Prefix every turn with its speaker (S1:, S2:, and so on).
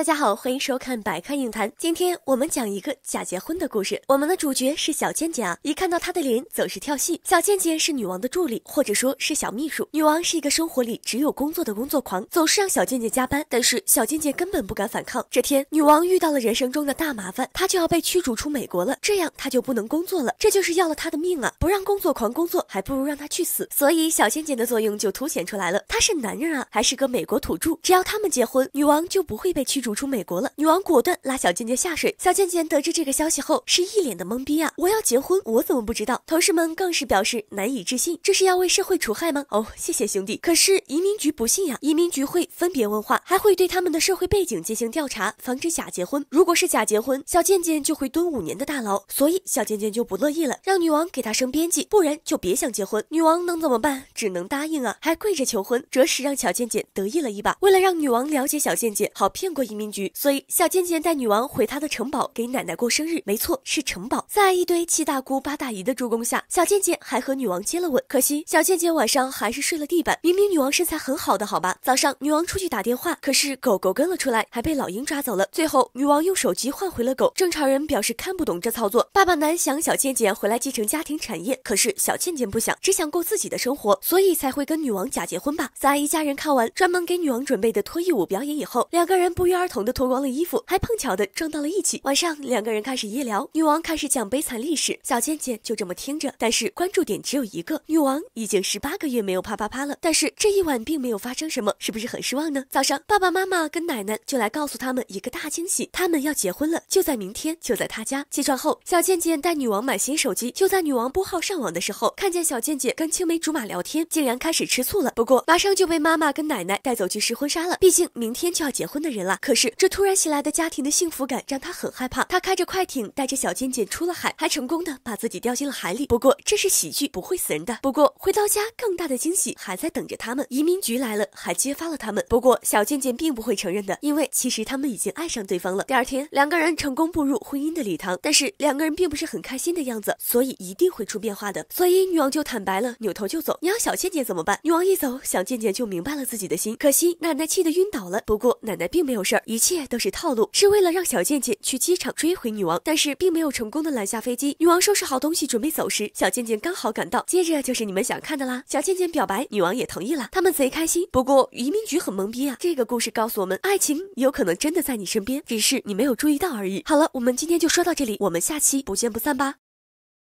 S1: 大家好，欢迎收看百看影谈。今天我们讲一个假结婚的故事。我们的主角是小贱贱啊，一看到她的脸总是跳戏。小贱贱是女王的助理，或者说是小秘书。女王是一个生活里只有工作的工作狂，总是让小贱贱加班。但是小贱贱根本不敢反抗。这天，女王遇到了人生中的大麻烦，她就要被驱逐出美国了，这样她就不能工作了，这就是要了她的命啊！不让工作狂工作，还不如让他去死。所以小贱贱的作用就凸显出来了，她是男人啊，还是个美国土著，只要他们结婚，女王就不会被驱逐。出美国了，女王果断拉小贱贱下水。小贱贱得知这个消息后，是一脸的懵逼啊！我要结婚，我怎么不知道？同事们更是表示难以置信，这是要为社会除害吗？哦，谢谢兄弟。可是移民局不信呀，移民局会分别问话，还会对他们的社会背景进行调查，防止假结婚。如果是假结婚，小贱贱就会蹲五年的大牢，所以小贱贱就不乐意了，让女王给他升编辑，不然就别想结婚。女王能怎么办？只能答应啊，还跪着求婚，着实让小贱贱得意了一把。为了让女王了解小贱贱，好骗过一。局。所以小贱贱带女王回她的城堡给奶奶过生日，没错是城堡。在一堆七大姑八大姨的助攻下，小贱贱还和女王接了吻。可惜小贱贱晚上还是睡了地板。明明女王身材很好的，好吧。早上女王出去打电话，可是狗狗跟了出来，还被老鹰抓走了。最后女王用手机换回了狗。正常人表示看不懂这操作。爸爸男想小贱贱回来继承家庭产业，可是小贱贱不想，只想过自己的生活，所以才会跟女王假结婚吧。在一家人看完专门给女王准备的脱衣舞表演以后，两个人不约。儿童的脱光了衣服，还碰巧的撞到了一起。晚上两个人开始夜聊，女王开始讲悲惨历史，小贱贱就这么听着，但是关注点只有一个。女王已经十八个月没有啪啪啪了，但是这一晚并没有发生什么，是不是很失望呢？早上爸爸妈妈跟奶奶就来告诉他们一个大惊喜，他们要结婚了，就在明天，就在他家。起床后，小贱贱带女王买新手机，就在女王拨号上网的时候，看见小贱贱跟青梅竹马聊天，竟然开始吃醋了。不过马上就被妈妈跟奶奶带走去试婚纱了，毕竟明天就要结婚的人了。可是这突然袭来的家庭的幸福感让他很害怕，他开着快艇带着小贱贱出了海，还成功的把自己掉进了海里。不过这是喜剧，不会死人的。不过回到家，更大的惊喜还在等着他们。移民局来了，还揭发了他们。不过小贱贱并不会承认的，因为其实他们已经爱上对方了。第二天，两个人成功步入婚姻的礼堂，但是两个人并不是很开心的样子，所以一定会出变化的。所以女王就坦白了，扭头就走。你要小贱贱怎么办？女王一走，小贱贱就明白了自己的心。可惜奶奶气得晕倒了，不过奶奶并没有事儿。一切都是套路，是为了让小贱贱去机场追回女王，但是并没有成功的拦下飞机。女王收拾好东西准备走时，小贱贱刚好赶到，接着就是你们想看的啦。小贱贱表白，女王也同意了，他们贼开心。不过移民局很懵逼啊。这个故事告诉我们，爱情有可能真的在你身边，只是你没有注意到而已。好了，我们今天就说到这里，我们下期不见不散吧。